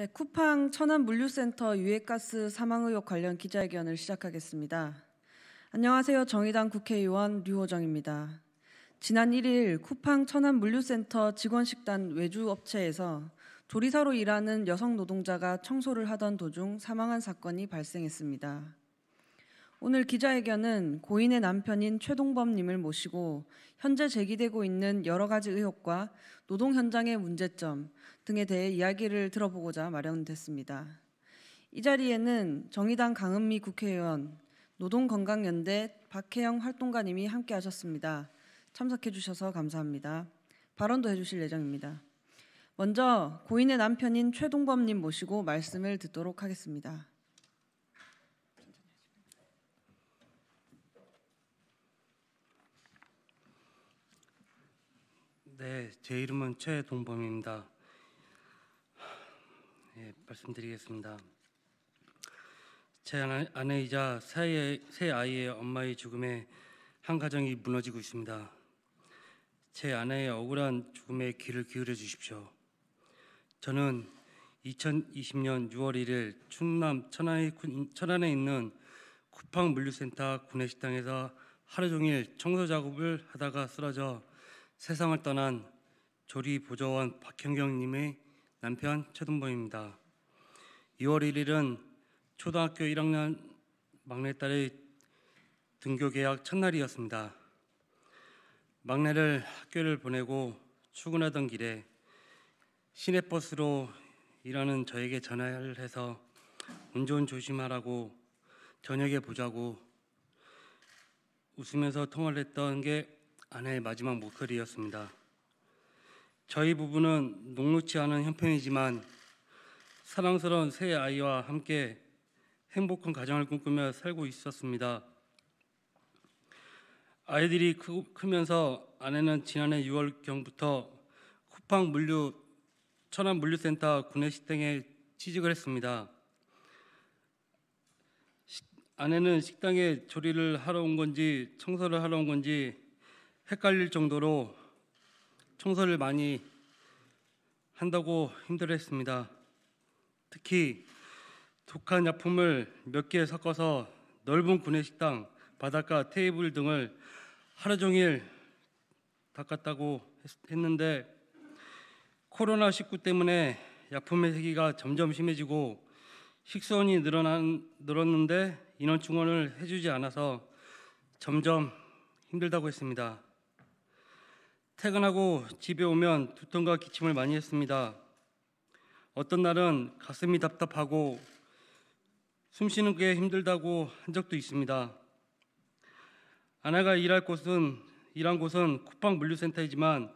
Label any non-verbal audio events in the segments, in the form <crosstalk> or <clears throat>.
네, 쿠팡 천안 물류센터 유해가스 사망 의혹 관련 기자회견을 시작하겠습니다. 안녕하세요. 정의당 국회의원 류호정입니다. 지난 1일 쿠팡 천안 물류센터 직원식단 외주업체에서 조리사로 일하는 여성 노동자가 청소를 하던 도중 사망한 사건이 발생했습니다. 오늘 기자회견은 고인의 남편인 최동범님을 모시고 현재 제기되고 있는 여러 가지 의혹과 노동 현장의 문제점 등에 대해 이야기를 들어보고자 마련됐습니다. 이 자리에는 정의당 강은미 국회의원, 노동건강연대 박혜영 활동가님이 함께 하셨습니다. 참석해 주셔서 감사합니다. 발언도 해 주실 예정입니다. 먼저 고인의 남편인 최동범님 모시고 말씀을 듣도록 하겠습니다. 네, 제 이름은 최동범입니다. 네, 말씀드리겠습니다. 제 아내, 이자 새, 아이의 엄마의 죽음에 한 가정이 무너지고 있습니다. 제 아내의 억울한 죽음에 귀를 기울여 주십시오. 저는 2020년 6월 1일 충남 천안에, 천안에 있는 쿠팡 물류센터 구내식당에서 하루 종일 청소 작업을 하다가 쓰러져 세상을 떠난 조리 보조원 박현경님의 남편 최동범입니다. 2월 1일은 초등학교 1학년 막내딸의 등교 계약 첫날이었습니다. 막내를 학교를 보내고 출근하던 길에 시내버스로 일하는 저에게 전화를 해서 운전 조심하라고 저녁에 보자고 웃으면서 통화를 했던 게 아내의 마지막 목소리였습니다. 저희 부부는 녹록지 않은 형편이지만 사랑스러운 새 아이와 함께 행복한 가정을 꿈꾸며 살고 있었습니다. 아이들이 크, 크면서 아내는 지난해 6월경부터 쿠팡 물류 천안 물류센터 구내식당에 취직을 했습니다. 식, 아내는 식당에 조리를 하러 온 건지 청소를 하러 온 건지 헷갈릴 정도로 청소를 많이 한다고 힘들어했습니다. 특히 독한 약품을 몇 개 섞어서 넓은 구내식당, 바닷가 테이블 등을 하루 종일 닦았다고 했는데 코로나19 때문에 약품의 세기가 점점 심해지고 식수원이 늘어난, 늘었는데 인원 충원을 해주지 않아서 점점 힘들다고 했습니다. 퇴근하고 집에 오면 두통과 기침을 많이 했습니다. 어떤 날은 가슴이 답답하고 숨 쉬는 게 힘들다고 한 적도 있습니다. 아내가 일할 곳은 일한 곳은 쿠팡 물류센터이지만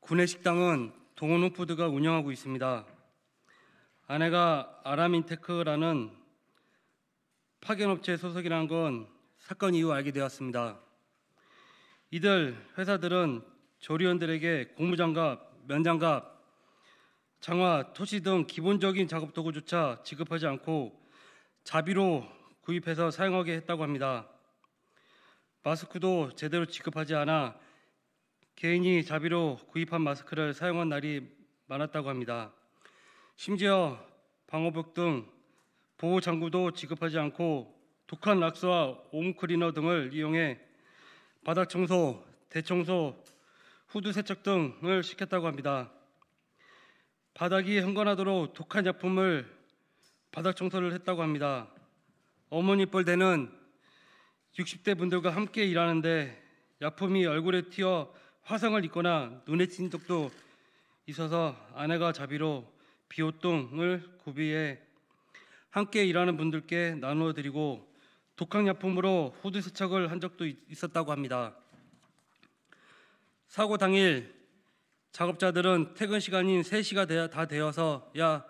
군내 식당은 동원홈푸드가 운영하고 있습니다. 아내가 아람인테크라는 파견업체 소속이라는 건 사건 이후 알게 되었습니다. 이들 회사들은 조리원들에게 공무장갑 면장갑, 장화, 토시 등 기본적인 작업 도구조차 지급하지 않고 자비로 구입해서 사용하게 했다고 합니다. 마스크도 제대로 지급하지 않아 개인이 자비로 구입한 마스크를 사용한 날이 많았다고 합니다. 심지어 방호복 등 보호 장구도 지급하지 않고 독한 락스와 옴클리너 등을 이용해 바닥 청소, 대청소, 후드 세척 등을 시켰다고 합니다. 바닥이 흥건하도록 독한 약품을 바닥 청소를 했다고 합니다. 어머니 뻘대는 60대 분들과 함께 일하는데 약품이 얼굴에 튀어 화상을 입거나 눈에 친 적도 있어서 아내가 자비로 비옷등을 구비해 함께 일하는 분들께 나누어 드리고 독한 약품으로 후드 세척을 한 적도 있었다고 합니다. 사고 당일 작업자들은 퇴근 시간인 3시가 다 되어서 야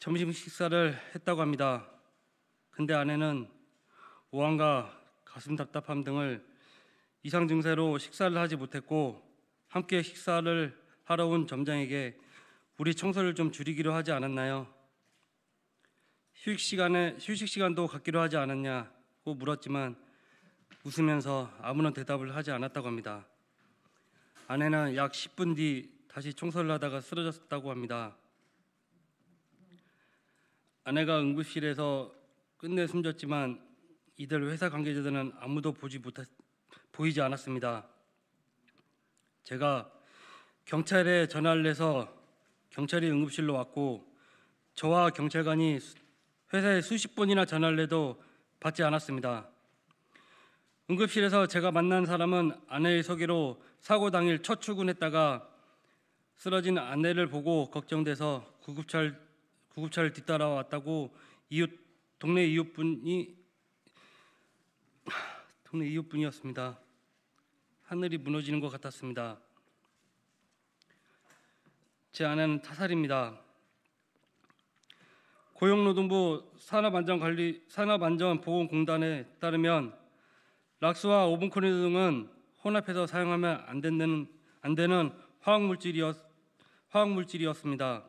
점심 식사를 했다고 합니다. 근데 아내는 우한과 가슴 답답함 등을 이상 증세로 식사를 하지 못했고 함께 식사를 하러 온 점장에게 우리 청소를 좀 줄이기로 하지 않았나요? 휴식 시간에 휴식 시간도 갖기로 하지 않았냐고 물었지만 웃으면서 아무런 대답을 하지 않았다고 합니다. 아내는 약 10분 뒤 다시 청소를 하다가 쓰러졌다고 합니다. 아내가 응급실에서 끝내 숨졌지만 이들 회사 관계자들은 아무도 보지 못하, 보이지 않았습니다. 제가 경찰에 전화를 해서 경찰이 응급실로 왔고 저와 경찰관이 회사에 수십 번이나 전화를 해도 받지 않았습니다. 응급실에서 제가 만난 사람은 아내의 소개로 사고 당일 첫 출근했다가 쓰러진 아내를 보고 걱정돼서 구급차를, 구급차를 뒤따라왔다고 이웃 동네 이웃분이 동네 이웃분이었습니다. 하늘이 무너지는 것 같았습니다. 제 아내는 타살입니다. 고용노동부 산업안전관리 산업안전보건공단에 따르면 락스와 오븐코린 등은 혼합해서 사용하면 안 되는 안 되는 화학 물질이었 화학 물질이었습니다.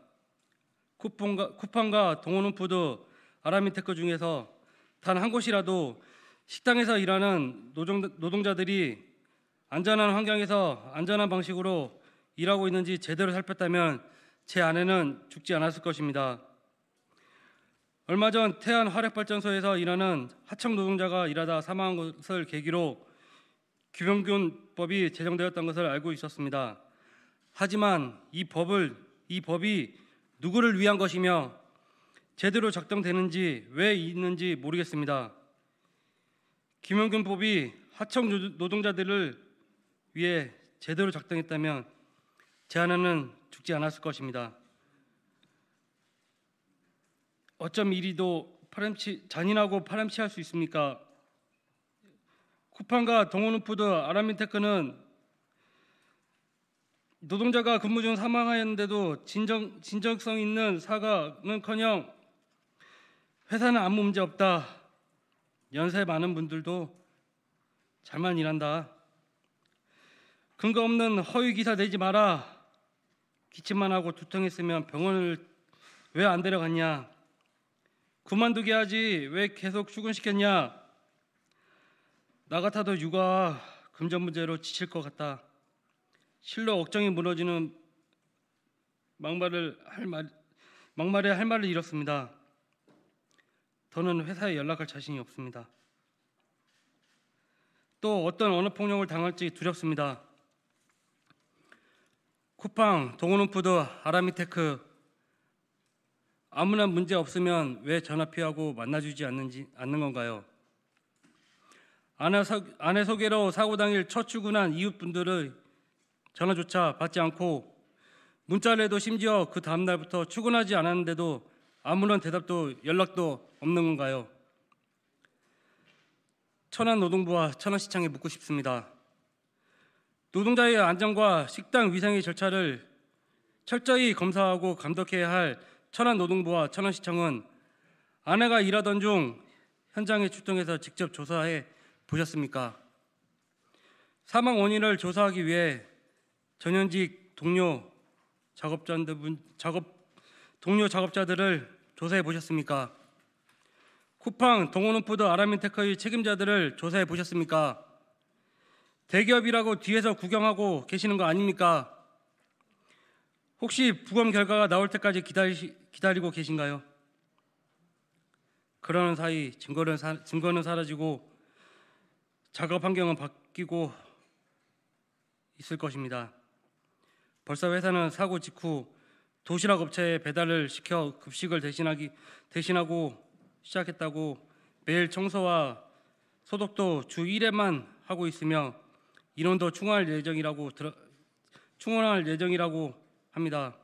쿠팡과, 쿠팡과 동호농푸드 아라미테크 중에서 단 한 곳이라도 식당에서 일하는 노동, 노동자들이 안전한 환경에서 안전한 방식으로 일하고 있는지 제대로 살폈다면 제 아내는 죽지 않았을 것입니다. 얼마 전 태안 화력발전소에서 일하는 하청 노동자가 일하다 사망한 것을 계기로 규명균법이 제정되었던 것을 알고 있었습니다. 하지만 이 법을 이 법이 누구를 위한 것이며 제대로 작동되는지 왜 있는지 모르겠습니다. 김영균법이 하청 노동자들을 위해 제대로 작동했다면 제하나는 죽지 않았을 것입니다. 어쩜 이리도 파렴치 잔인하고 파렴치할 수 있습니까? 쿠팡과 동원우푸드 아람인테크는 노동자가 근무 중 사망하였는데도 진정 진정성 있는 사과는커녕 회사는 아무 문제 없다. 연세 많은 분들도 잘만 일한다. 근거 없는 허위 기사 내지 마라. 기침만 하고 두통했으면 병원을 왜 안 데려갔냐? 그만두게 하지 왜 계속 출근시켰냐? 나 같아도 육아 금전 문제로 지칠 것 같다. 실로 억정이 무너지는 막말을 할 말, 막말에 할 말을 잃었습니다. 저는 회사에 연락할 자신이 없습니다. 또 어떤 언어폭력을 당할지 두렵습니다. 쿠팡, 동호론푸드, 아라미테크, 아무런 문제 없으면 왜 전화 피하고 만나주지 않는지 않는 건가요? 아내, 소, 아내 소개로 사고 당일 첫 출근한 이웃분들의 전화조차 받지 않고 문자를 해도 심지어 그 다음 날부터 출근하지 않았는데도 아무런 대답도 연락도 없는 건가요? 천안 노동부와 천안시청에 묻고 싶습니다. 노동자의 안전과 식당 위생의 절차를 철저히 검사하고 감독해야 할 천안노동부와 천안시청은 아내가 일하던 중 현장에 출동해서 직접 조사해 보셨습니까? 사망 원인을 조사하기 위해 전현직 동료 작업자들 작업 동료 작업자들을 조사해 보셨습니까? 쿠팡, 동원온푸드, 아라민테크의 책임자들을 조사해 보셨습니까? 대기업이라고 뒤에서 구경하고 계시는 거 아닙니까? 혹시 부검 결과가 나올 때까지 기다리, 기다리고 계신가요? 그러는 사이 증거는, 사, 증거는 사라지고 작업 환경은 바뀌고 있을 것입니다. 벌써 회사는 사고 직후 도시락 업체에 배달을 시켜 급식을 대신하기 대신하고 시작했다고 매일 청소와 소독도 주 1회만 하고 있으며 인원도 충원할 예정이라고 들 충원할 예정이라고 합니다.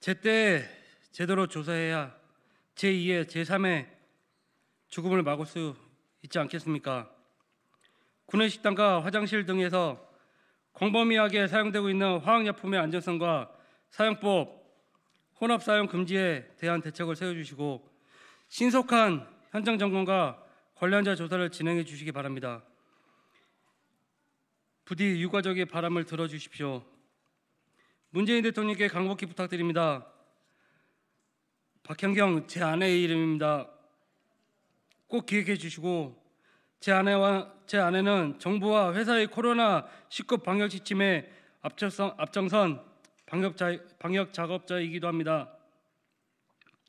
제때 제대로 조사해야 제2의 제3의 죽음을 막을 수 있지 않겠습니까? 군내 식당과 화장실 등에서 광범위하게 사용되고 있는 화학약품의 안전성과 사용법, 혼합 사용 금지에 대한 대책을 세워주시고 신속한 현장 점검과 관련자 조사를 진행해 주시기 바랍니다. 부디 유가족의 바람을 들어주십시오. 문재인 대통령께 강복히 부탁드립니다. 박현경 제 아내의 이름입니다. 꼭 기억해 주시고 제 아내와 제 아내는 정부와 회사의 코로나 19 방역 지침에 앞장선, 앞장선 방역, 자, 방역 작업자이기도 합니다.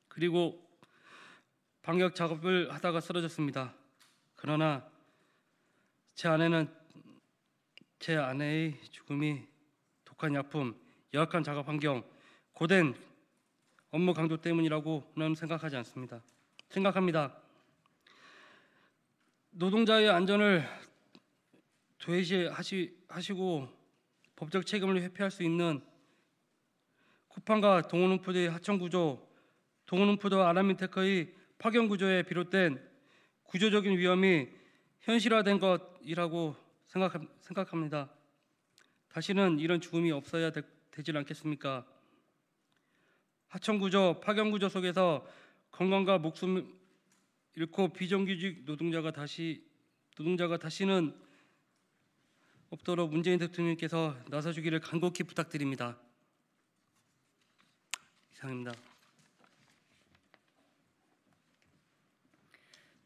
그리고 방역 작업을 하다가 쓰러졌습니다. 그러나 제 아내는 제 아내의 죽음이 독한 약품 열악한 작업 환경, 고된 업무 강도 때문이라고는 생각하지 않습니다. 생각합니다. 노동자의 안전을 되시하시고 법적 책임을 회피할 수 있는 쿠팡과 동원은푸드의 하청 구조, 동원은푸드와 아라민테크의 파견 구조에 비롯된 구조적인 위험이 현실화된 것이라고 생각합니다. 다시는 이런 죽음이 없어야 될 되질 않겠습니까? 하청구조, 파견구조 속에서 건강과 목숨 잃고 비정규직 노동자가 다시 노동자가 다시는 없도록 문재인 대통령께서 나서주기를 간곡히 부탁드립니다. 이상입니다.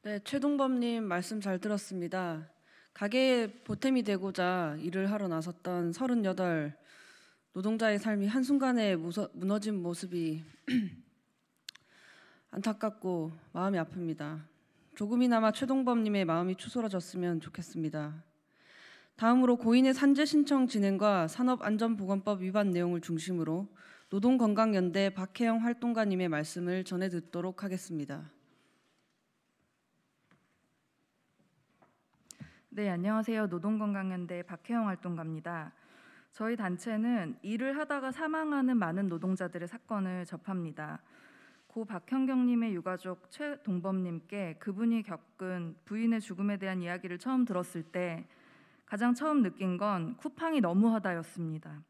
네, 최동범님 말씀 잘 들었습니다. 가게에 보탬이 되고자 일을 하러 나섰던 38 노동자의 삶이 한순간에 무서, 무너진 모습이 <clears throat> 안타깝고 마음이 아픕니다. 조금이나마 최동범님의 마음이 추스러졌으면 좋겠습니다. 다음으로 고인의 산재 신청 진행과 산업안전보건법 위반 내용을 중심으로 노동건강연대 박혜영 활동가님의 말씀을 전해 듣도록 하겠습니다. 네, 안녕하세요. 노동건강연대 박혜영 활동가입니다. 저희 단체는 일을 하다가 사망하는 많은 노동자들의 사건을 접합니다. 고 박현경님의 유가족 최동범님께 그분이 겪은 부인의 죽음에 대한 이야기를 처음 들었을 때 가장 처음 느낀 건 쿠팡이 너무하다였습니다.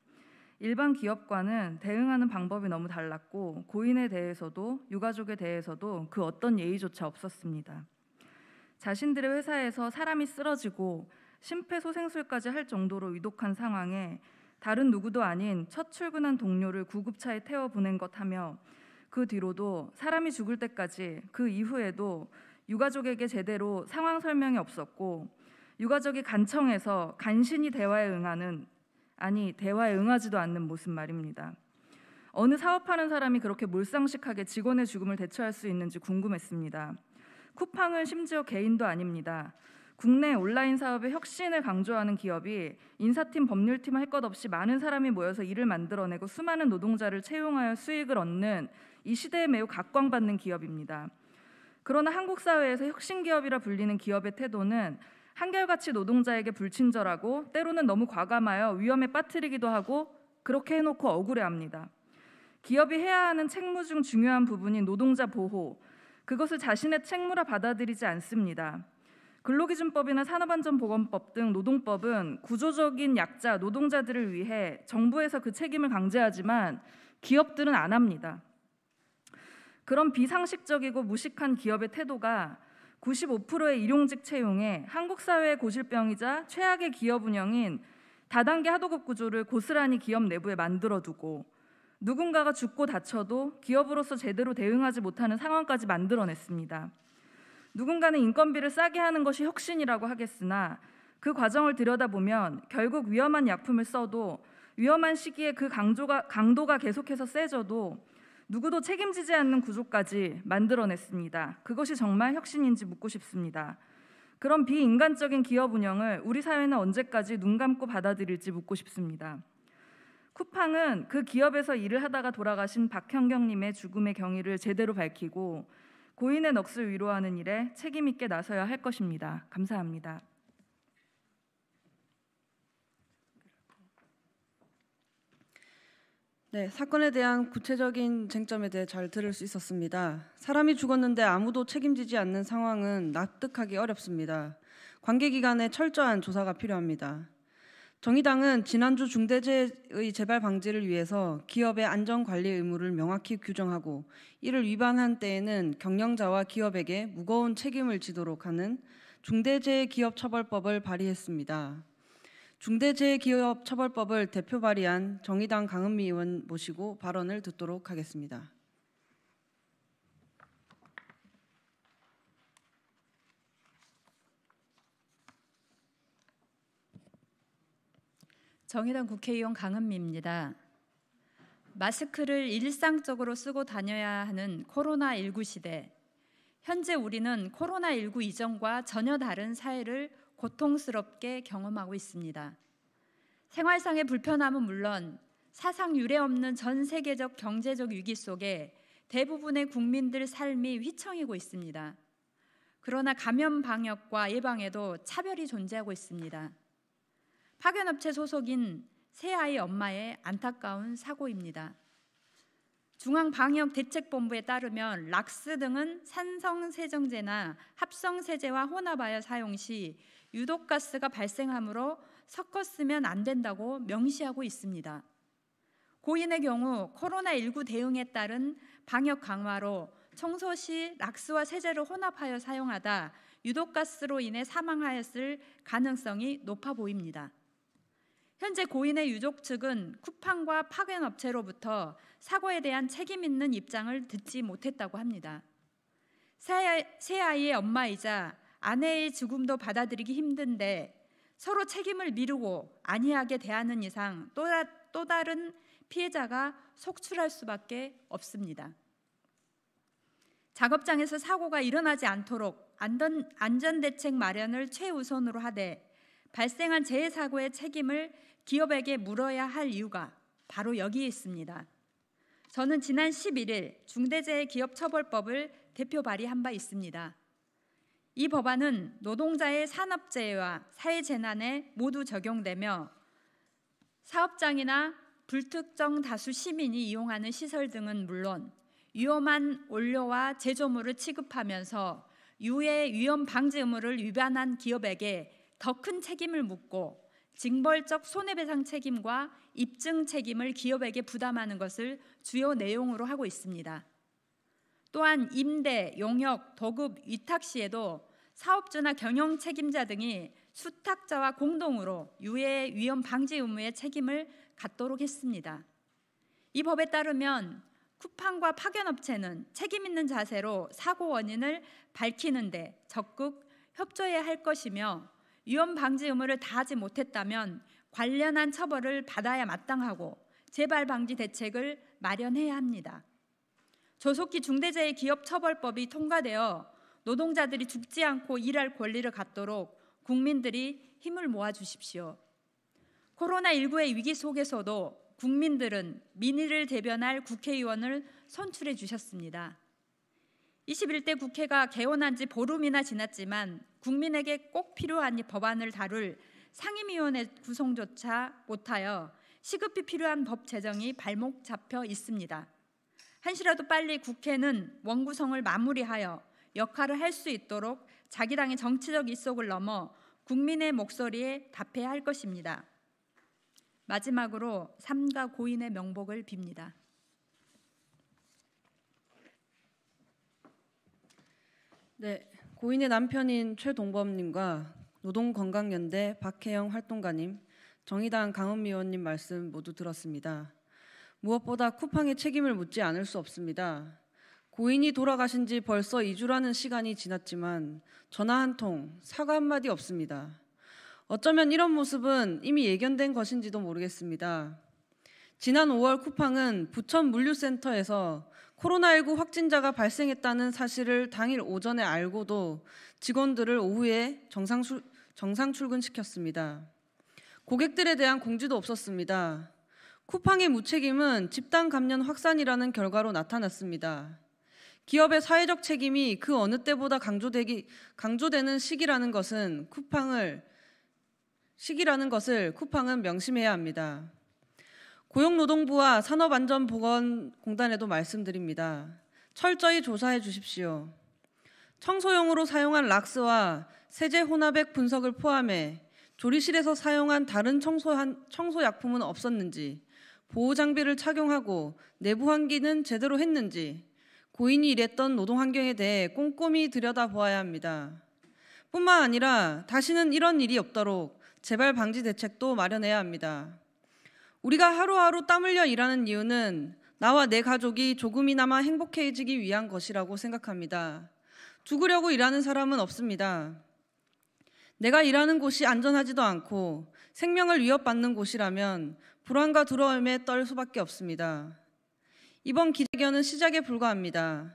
일반 기업과는 대응하는 방법이 너무 달랐고 고인에 대해서도 유가족에 대해서도 그 어떤 예의조차 없었습니다. 자신들의 회사에서 사람이 쓰러지고 심폐소생술까지 할 정도로 위독한 상황에 다른 누구도 아닌 첫 출근한 동료를 구급차에 태워 보낸 것 하며 그 뒤로도 사람이 죽을 때까지 그 이후에도 유가족에게 제대로 상황 설명이 없었고 유가족이 간청해서 간신히 대화에 응하는 아니 대화에 응하지도 않는 모습 말입니다. 어느 사업하는 사람이 그렇게 몰상식하게 직원의 죽음을 대처할 수 있는지 궁금했습니다. 쿠팡은 심지어 개인도 아닙니다. 국내 온라인 사업의 혁신을 강조하는 기업이 인사팀, 법률팀 할 것 없이 많은 사람이 모여서 일을 만들어내고 수많은 노동자를 채용하여 수익을 얻는 이 시대에 매우 각광받는 기업입니다. 그러나 한국 사회에서 혁신 기업이라 불리는 기업의 태도는 한결같이 노동자에게 불친절하고 때로는 너무 과감하여 위험에 빠뜨리기도 하고 그렇게 해놓고 억울해합니다. 기업이 해야 하는 책무 중 중요한 부분인 노동자 보호 그것을 자신의 책무라 받아들이지 않습니다. 근로기준법이나 산업안전보건법 등 노동법은 구조적인 약자 노동자들을 위해 정부에서 그 책임을 강제하지만 기업들은 안 합니다. 그런 비상식적이고 무식한 기업의 태도가 95%의 일용직 채용에 한국 사회의 고질병이자 최악의 기업 운영인 다단계 하도급 구조를 고스란히 기업 내부에 만들어두고 누군가가 죽고 다쳐도 기업으로서 제대로 대응하지 못하는 상황까지 만들어냈습니다. 누군가는 인건비를 싸게 하는 것이 혁신이라고 하겠으나 그 과정을 들여다보면 결국 위험한 약품을 써도 위험한 시기에 그 강조가, 강도가 계속해서 세져도 누구도 책임지지 않는 구조까지 만들어냈습니다. 그것이 정말 혁신인지 묻고 싶습니다. 그런 비인간적인 기업 운영을 우리 사회는 언제까지 눈 감고 받아들일지 묻고 싶습니다. 쿠팡은 그 기업에서 일을 하다가 돌아가신 박현경님의 죽음의 경위를 제대로 밝히고 고인의 넋을 위로하는 일에 책임 있게 나서야 할 것입니다. 감사합니다. 네, 사건에 대한 구체적인 쟁점에 대해 잘 들을 수 있었습니다. 사람이 죽었는데 아무도 책임지지 않는 상황은 납득하기 어렵습니다. 관계 기관의 철저한 조사가 필요합니다. 정의당은 지난주 중대재해의 재발 방지를 위해서 기업의 안전관리 의무를 명확히 규정하고 이를 위반한 때에는 경영자와 기업에게 무거운 책임을 지도록 하는 중대재해기업처벌법을 발의했습니다. 중대재해기업처벌법을 대표 발의한 정의당 강은미 의원 모시고 발언을 듣도록 하겠습니다. 정의당 국회의원 강은미입니다. 마스크를 일상적으로 쓰고 다녀야 하는 코로나19 시대. 현재 우리는 코로나19 이전과 전혀 다른 사회를 고통스럽게 경험하고 있습니다. 생활상의 불편함은 물론 사상 유례 없는 전 세계적 경제적 위기 속에 대부분의 국민들 삶이 휘청이고 있습니다. 그러나 감염 방역과 예방에도 차별이 존재하고 있습니다. 파견업체 소속인 세 아이 엄마의 안타까운 사고입니다. 중앙방역대책본부에 따르면 락스 등은 산성세정제나 합성세제와 혼합하여 사용 시 유독가스가 발생하므로 섞었으면 안 된다고 명시하고 있습니다. 고인의 경우 코로나19 대응에 따른 방역 강화로 청소 시 락스와 세제를 혼합하여 사용하다 유독가스로 인해 사망하였을 가능성이 높아 보입니다. 현재 고인의 유족 측은 쿠팡과 파견 업체로부터 사고에 대한 책임 있는 입장을 듣지 못했다고 합니다. 새 아이의 엄마이자 아내의 죽음도 받아들이기 힘든데 서로 책임을 미루고 안이하게 대하는 이상 또, 또 다른 피해자가 속출할 수밖에 없습니다. 작업장에서 사고가 일어나지 않도록 안전대책 마련을 최우선으로 하되 발생한 재해 사고의 책임을 기업에게 물어야 할 이유가 바로 여기에 있습니다. 저는 지난 11일 중대재해기업처벌법을 대표 발의한 바 있습니다. 이 법안은 노동자의 산업재해와 사회재난에 모두 적용되며 사업장이나 불특정 다수 시민이 이용하는 시설 등은 물론 위험한 원료와 제조물을 취급하면서 유해 위험 방지 의무를 위반한 기업에게 더큰 책임을 묻고 징벌적 손해배상 책임과 입증 책임을 기업에게 부담하는 것을 주요 내용으로 하고 있습니다. 또한 임대, 용역, 도급, 위탁 시에도 사업주나 경영 책임자 등이 수탁자와 공동으로 유해 위험 방지 의무의 책임을 갖도록 했습니다. 이 법에 따르면 쿠팡과 파견업체는 책임 있는 자세로 사고 원인을 밝히는데 적극 협조해야 할 것이며 위험 방지 의무를 다하지 못했다면 관련한 처벌을 받아야 마땅하고 재발 방지 대책을 마련해야 합니다. 조속히 중대재해 기업 처벌법이 통과되어 노동자들이 죽지 않고 일할 권리를 갖도록 국민들이 힘을 모아 주십시오. 코로나19의 위기 속에서도 국민들은 민의를 대변할 국회의원을 선출해 주셨습니다. 21대 국회가 개원한 지 보름이나 지났지만 국민에게 꼭 필요한 법안을 다룰 상임위원회 구성조차 못하여 시급히 필요한 법 제정이 발목 잡혀 있습니다. 한시라도 빨리 국회는 원구성을 마무리하여 역할을 할 수 있도록 자기 당의 정치적 입속을 넘어 국민의 목소리에 답해야 할 것입니다. 마지막으로 삼가 고인의 명복을 빕니다. 네, 고인의 남편인 최동범님과 노동건강연대 박혜영 활동가님, 정의당 강은미 의원님 말씀 모두 들었습니다. 무엇보다 쿠팡의 책임을 묻지 않을 수 없습니다. 고인이 돌아가신 지 벌써 2주라는 시간이 지났지만 전화 한 통, 사과 한마디 없습니다. 어쩌면 이런 모습은 이미 예견된 것인지도 모르겠습니다. 지난 5월 쿠팡은 부천 물류센터에서 코로나19 확진자가 발생했다는 사실을 당일 오전에 알고도 직원들을 오후에 정상, 출, 정상 출근시켰습니다. 고객들에 대한 공지도 없었습니다. 쿠팡의 무책임은 집단 감염 확산이라는 결과로 나타났습니다. 기업의 사회적 책임이 그 어느 때보다 강조되기, 강조되는 시기라는 것은 쿠팡을 시기라는 것을 쿠팡은 명심해야 합니다. 고용노동부와 산업안전보건공단에도 말씀드립니다. 철저히 조사해 주십시오. 청소용으로 사용한 락스와 세제 혼합액 분석을 포함해 조리실에서 사용한 다른 청소한, 청소약품은 없었는지, 보호장비를 착용하고 내부 환기는 제대로 했는지, 고인이 일했던 노동 환경에 대해 꼼꼼히 들여다보아야 합니다. 뿐만 아니라 다시는 이런 일이 없도록 재발 방지 대책도 마련해야 합니다. 우리가 하루하루 땀 흘려 일하는 이유는 나와 내 가족이 조금이나마 행복해지기 위한 것이라고 생각합니다. 죽으려고 일하는 사람은 없습니다. 내가 일하는 곳이 안전하지도 않고 생명을 위협받는 곳이라면 불안과 두려움에 떨 수밖에 없습니다. 이번 기자회견은 시작에 불과합니다.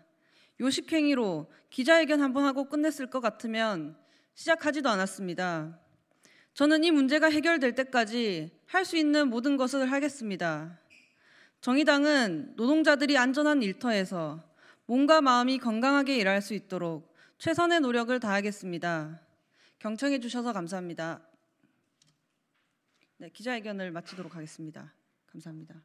요식행위로 기자회견 한 번 하고 끝냈을 것 같으면 시작하지도 않았습니다. 저는 이 문제가 해결될 때까지 할 수 있는 모든 것을 하겠습니다. 정의당은 노동자들이 안전한 일터에서 몸과 마음이 건강하게 일할 수 있도록 최선의 노력을 다하겠습니다. 경청해 주셔서 감사합니다. 네, 기자회견을 마치도록 하겠습니다. 감사합니다.